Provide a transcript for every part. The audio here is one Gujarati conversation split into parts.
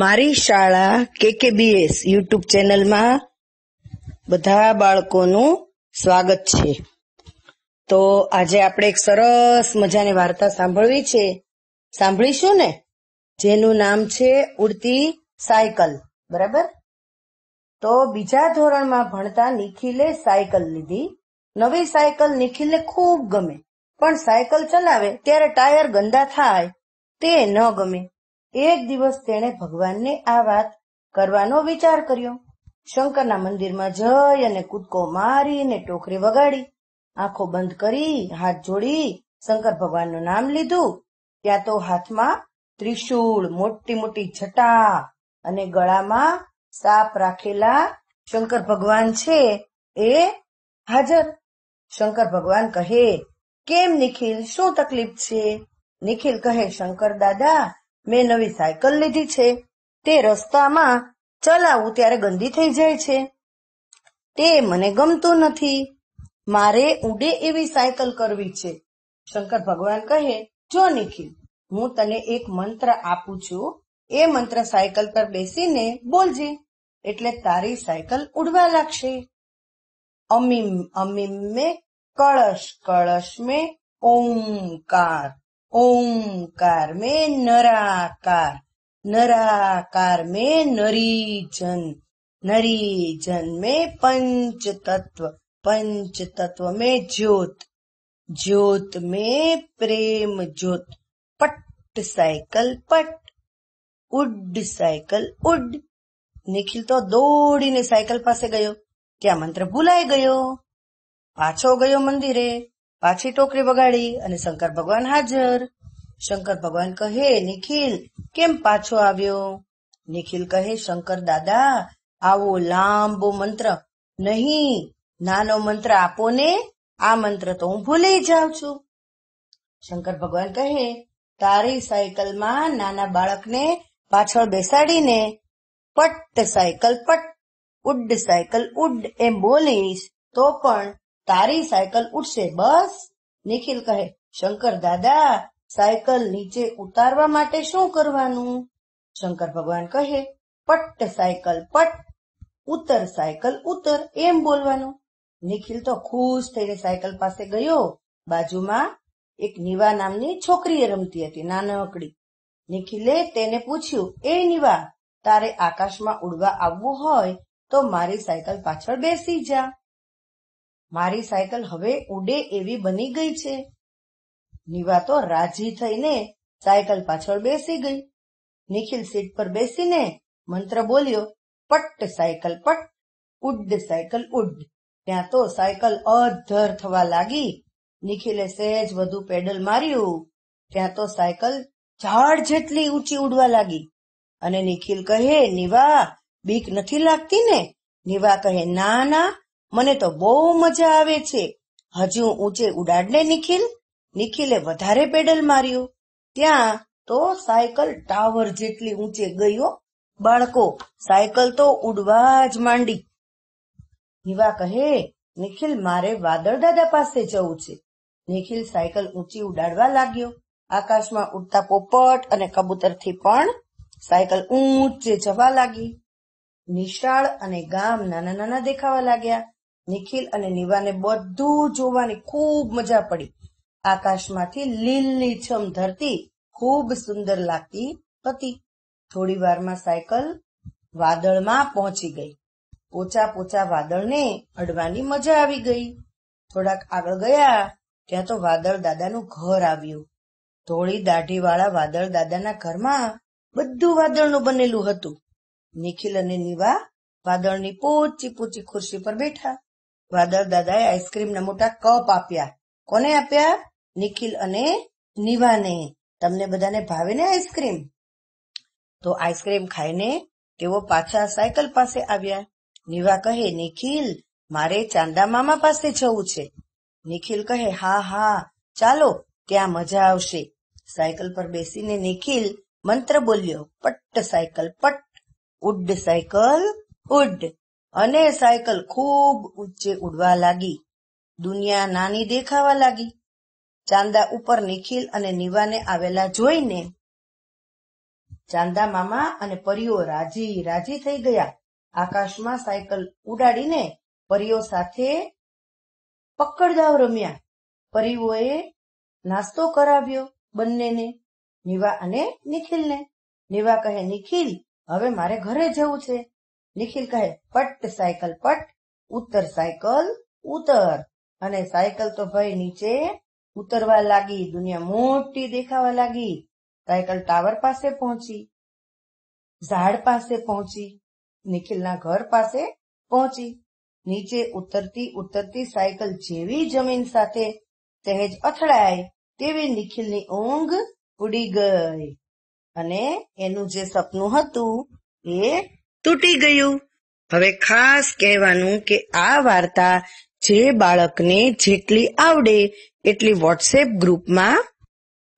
મારી શાળા કેકેબીએસ યુટ્યુબ ચેનલમાં બધા બાળકોનું સ્વાગત છે તો આજે આપણે એક સરસ મજાની વાર્તા સાંભળવી છે સાંભળીશું ને જેનું નામ છે ઉડતી સાયકલ બરાબર તો બીજા ધોરણમાં ભણતા નિખિલે સાયકલ લીધી નવી સાયકલ નિખિલને ખૂબ ગમે પણ સાયકલ ચલાવે ત્યારે ટાયર ગંદા થાય તે ન ગમે એક દિવસ તેણે ભગવાનને આ વાત કરવાનો વિચાર કર્યો શંકરના મંદિરમાં જઈ અને કૂદકો મારીને ટોકરી વગાડી આંખો બંધ કરી હાથ જોડી શંકર ભગવાનનું નામ લીધું ત્યાં તો હાથમાં ત્રિશુળ મોટી મોટી જટા અને ગળામાં સાપ રાખેલા શંકર ભગવાન છે એ હાજર શંકર ભગવાન કહે કેમ નિખિલ શું તકલીફ છે નિખિલ કહે શંકર દાદા મેં નવી સાયકલ લીધી છે તે રસ્તામાં ચલાવું ત્યારે ગંદી થઈ જાય છે તે મને ગમતું નથી મારે ઉડે એવી સાયકલ કરવી છે શંકર ભગવાન કહે જો નિખિલ હું તને એક મંત્ર આપું છું એ મંત્ર સાયકલ પર બેસીને બોલજે એટલે તારી સાયકલ ઉડવા લાગશે અમીમ અમીમ મેં કળશ કળશ મેં ઓમકાર ઓમકાર મેં નરાકાર નરાકાર મેં નરીજન નરીજન મેં પંચ તત્વ પંચ તત્વ મેં જ્યોત જ્યોત મેં પ્રેમ જ્યોત પટ્ટ સાયકલ પટ ઉડ સાયકલ ઉડ નિખિલ તો દોડીને સાયકલ પાસે ગયો ત્યાં મંત્ર ભૂલાઈ ગયો પાછો ગયો મંદિરે પાછી ટોકરી બગાડી અને શંકર ભગવાન હાજર શંકર ભગવાન કહે નિખિલ કેમ પાછો આવ્યો નિખિલ કહે શંકર દાદા આવો લાંબો મંત્ર નહીં નાનો મંત્ર આપો ને આ મંત્ર તો હું ભૂલી જાઉં છું શંકર ભગવાન કહે તારી સાયકલમાં નાના બાળકને પાછળ બેસાડીને પટ્ટ સાયકલ પટ્ટ ઉડ સાયકલ ઉડ એમ બોલીશ તો પણ તારી સાયકલ ઉઠશે બસ નિખિલ કહે શંકર દાદા સાયકલ નીચે ઉતારવા માટે શું કરવાનું શંકર ભગવાન કહે પટ્ટ સાયકલ પટ ઉતર સાયકલ ઉતર એમ બોલવાનું નિખિલ તો ખુશ થઈને સાયકલ પાસે ગયો બાજુમાં એક નિવા નામની છોકરી રમતી હતી નાનકડી નિખિલે તેને પૂછ્યું એ નિવા તારે આકાશમાં ઉડવા આવવું હોય તો મારી સાયકલ પાછળ બેસી જા મારી સાયકલ હવે ઉડે એવી બની ગઈ છે નિવા તો રાજી થઈને સાયકલ પાછળ બેસી ગઈ નિખિલ સીટ પર બેસીને મંત્ર બોલ્યો પટ્ટ સાયકલ પટ ઉડ સાયકલ ઉડ ત્યાં તો સાયકલ અધર થવા લાગી નિખિલે સહેજ વધુ પેડલ માર્યું ત્યાં તો સાયકલ ઝાડ જેટલી ઊંચી ઉડવા લાગી અને નિખિલ કહે નિવા બીક નથી લાગતી ને નિવા કહે ના ના મને તો બહુ મજા આવે છે હજુ ઊંચે ઉડાડને નિખિલ નિખિલે વધારે પેડલ માર્યું ત્યાં તો સાયકલ ટાવર જેટલી ઊંચે ગયો બાળકો સાયકલ તો ઉડવા જ માંડી હીવા કહે નિખિલ મારે વાદળ દાદા પાસે જવું છે નિખિલ સાયકલ ઊંચી ઉડાડવા લાગ્યો આકાશમાં ઉડતા પોપટ અને કબૂતરથી પણ સાયકલ ઊંચે જવા લાગી નિશાળ અને ગામ નાના નાના દેખાવા લાગ્યા નિખિલ અને નિવાને બધું જોવાની ખૂબ મજા પડી આકાશમાંથી લીલીછમ ધરતી ખૂબ સુંદર લાગતી હતી થોડી વારમાં સાયકલ વાદળમાં પહોંચી ગઈ પોચા પોચા વાદળને અડવાની મજા આવી ગઈ થોડાક આગળ ગયા ત્યાં તો વાદળ દાદાનું ઘર આવ્યું ધોળી દાઢીવાળા વાદળ દાદાના ઘરમાં બધું વાદળનું બનેલું હતું નિખિલ અને નિવા વાદળની પોચી પોચી ખુરશી પર બેઠા વાદળ દાદાએ આઈસ્ક્રીમ ના મોટા કપ આપ્યા કોને આપ્યા નિખિલ અને નિવાને તમને બધાને ભાવે ને આઈસ્ક્રીમ તો આઈસ્ક્રીમ ખાઈને તેઓ પાછા સાયકલ પાસે આવ્યા નિવા કહે નિખિલ મારે ચાંદા મામા પાસે જવું છે નિખિલ કહે હા હા ચાલો ત્યાં મજા આવશે સાયકલ પર બેસીને નિખિલ મંત્ર બોલ્યો પટ્ટ સાયકલ પટ્ટ ઉડ સાયકલ ઉડ અને સાયકલ ખૂબ ઊંચે ઉડવા લાગી દુનિયા નાની દેખાવા લાગી ચાંદા ઉપર નિખિલ અને નિવાને આવેલા જોઈને ચાંદા મામા અને પરીઓ રાજી રાજી થઈ ગયા આકાશમાં સાયકલ ઉડાડીને પરીઓ સાથે પકડદાવ રમ્યા પરીઓએ નાસ્તો કરાવ્યો બંનેને નિવા અને નિખિલને નિવા કહે નિખિલ હવે મારે ઘરે જવું છે નિખિલ કહે પટ સાયકલ પટ ઉતર સાયકલ ઉતર અને સાયકલ તો ભાઈ નીચે ઉતરવા લાગી દુનિયા મોટી દેખાવા લાગી સાયકલ ટાવર પાસે પહોંચી ઝાડ પાસે પહોંચી નિખિલના ઘર પાસે પહોંચી નીચે ઉતરતી ઉતરતી સાયકલ જેવી જમીન સાથે સહેજ અથડાય તેવી નિખિલની ઊંઘ ઉડી ગઈ અને એનું જે સપનું હતું એ તૂટી ગયું હવે ખાસ કહેવાનું કે આ વાર્તા જે બાળકને જેટલી આવડે એટલી વોટ્સએપ ગ્રુપમાં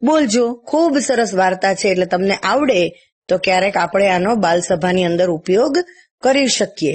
બોલજો ખૂબ સરસ વાર્તા છે એટલે તમને આવડે તો ક્યારેક આપણે આનો બાલસભાની અંદર ઉપયોગ કરી શકીએ